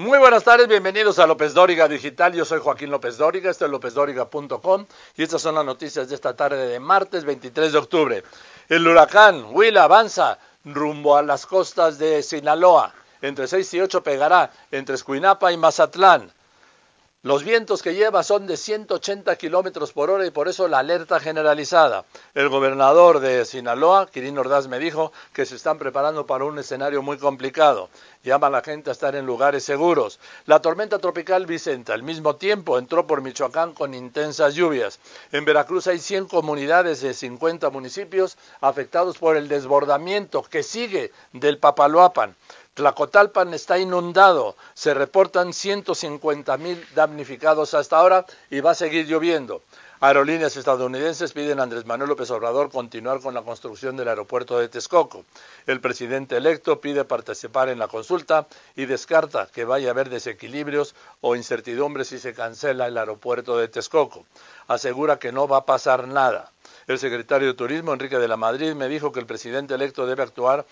Muy buenas tardes, bienvenidos a López Dóriga Digital. Yo soy Joaquín López Dóriga, esto es lópezdóriga.com y estas son las noticias de esta tarde de martes 23 de octubre. El huracán Will avanza rumbo a las costas de Sinaloa. Entre 6 y 8 pegará entre Escuinapa y Mazatlán. Los vientos que lleva son de 180 kilómetros por hora y por eso la alerta generalizada. El gobernador de Sinaloa, Quirino Ordaz, me dijo que se están preparando para un escenario muy complicado. Llama a la gente a estar en lugares seguros. La tormenta tropical Vicenta, al mismo tiempo, entró por Michoacán con intensas lluvias. En Veracruz hay 100 comunidades de 50 municipios afectados por el desbordamiento que sigue del Papaloapan. Cotalpan está inundado, se reportan 150.000 damnificados hasta ahora y va a seguir lloviendo. Aerolíneas estadounidenses piden a Andrés Manuel López Obrador continuar con la construcción del aeropuerto de Texcoco. El presidente electo pide participar en la consulta y descarta que vaya a haber desequilibrios o incertidumbres si se cancela el aeropuerto de Texcoco. Asegura que no va a pasar nada. El secretario de Turismo, Enrique de la Madrid, me dijo que el presidente electo debe actuar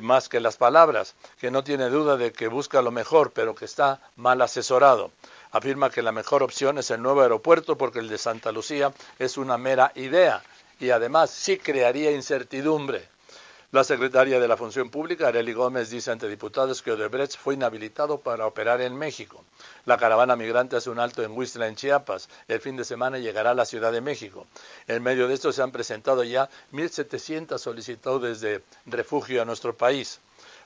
más que las palabras, que no tiene duda de que busca lo mejor, pero que está mal asesorado. Afirma que la mejor opción es el nuevo aeropuerto porque el de Santa Lucía es una mera idea y además sí crearía incertidumbre. La secretaria de la Función Pública, Arely Gómez, dice ante diputados que Odebrecht fue inhabilitado para operar en México. La caravana migrante hace un alto en Huistla, en Chiapas. El fin de semana llegará a la Ciudad de México. En medio de esto se han presentado ya 1.700 solicitudes de refugio a nuestro país.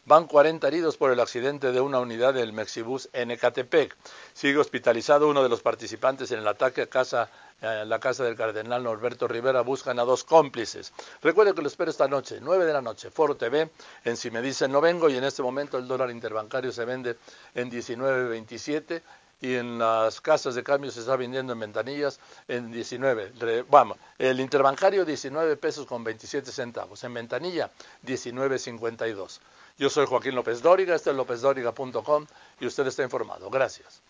Van 40 heridos por el accidente de una unidad del Mexibus NKTP. Sigue hospitalizado uno de los participantes en el ataque a eh, la casa del cardenal Norberto Rivera buscan a dos cómplices. Recuerde que lo espero esta noche, 9 de la noche, Foro TV, en Si me dicen no vengo y en este momento el dólar interbancario se vende en 19.27 y en las casas de cambio se está vendiendo en ventanillas en 19, vamos, el interbancario 19 pesos con 27 centavos, en ventanilla 19.52. Yo soy Joaquín López Dóriga, este es lópezdóriga.com y usted está informado. Gracias.